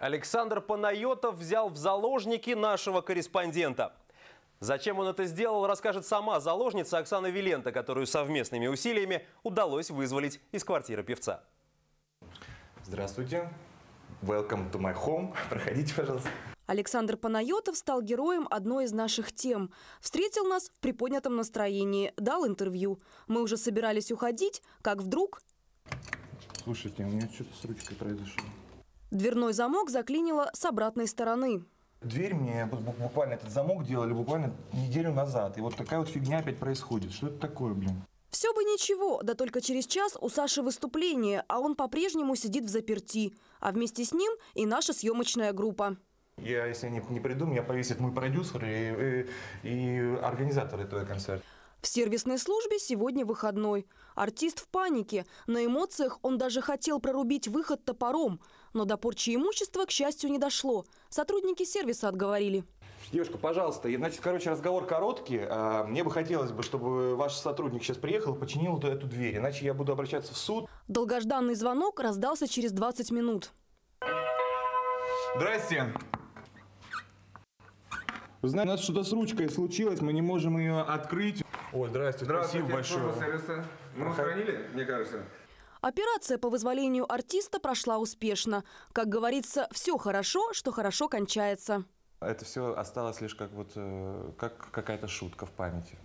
Александр Панайотов взял в заложники нашего корреспондента. Зачем он это сделал, расскажет сама заложница Оксана Вилента, которую совместными усилиями удалось вызволить из квартиры певца. Здравствуйте. Welcome to my home. Проходите, пожалуйста. Александр Панайотов стал героем одной из наших тем. Встретил нас в приподнятом настроении, дал интервью. Мы уже собирались уходить, как вдруг... Слушайте, у меня что-то с ручкой произошло. Дверной замок заклинило с обратной стороны. Дверь мне буквально этот замок делали буквально неделю назад. И вот такая вот фигня опять происходит. Что это такое, блин? Все бы ничего, да только через час у Саши выступление, а он по-прежнему сидит в заперти. А вместе с ним и наша съемочная группа. Я, если не, не приду, меня повесит мой продюсер и, и, и организатор этого концерта. В сервисной службе сегодня выходной. Артист в панике. На эмоциях он даже хотел прорубить выход топором. Но до порчи имущества, к счастью, не дошло. Сотрудники сервиса отговорили. Девушка, пожалуйста, значит, короче, разговор короткий. А, мне бы хотелось бы, чтобы ваш сотрудник сейчас приехал и починил эту дверь, иначе я буду обращаться в суд. Долгожданный звонок раздался через 20 минут. Здрасте. Знаете, у нас что-то с ручкой случилось, мы не можем ее открыть. Ой, здравствуйте, спасибо большое. Здравствуйте, Мы устранили, мне кажется. Операция по вызволению артиста прошла успешно. Как говорится, все хорошо, что хорошо кончается. Это все осталось лишь как, вот, э, как какая-то шутка в памяти.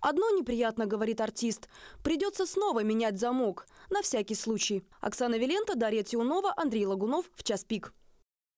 Одно неприятно, говорит артист. Придется снова менять замок. На всякий случай. Оксана Вилента, Дарья Тиунова, Андрей Лагунов. В час пик.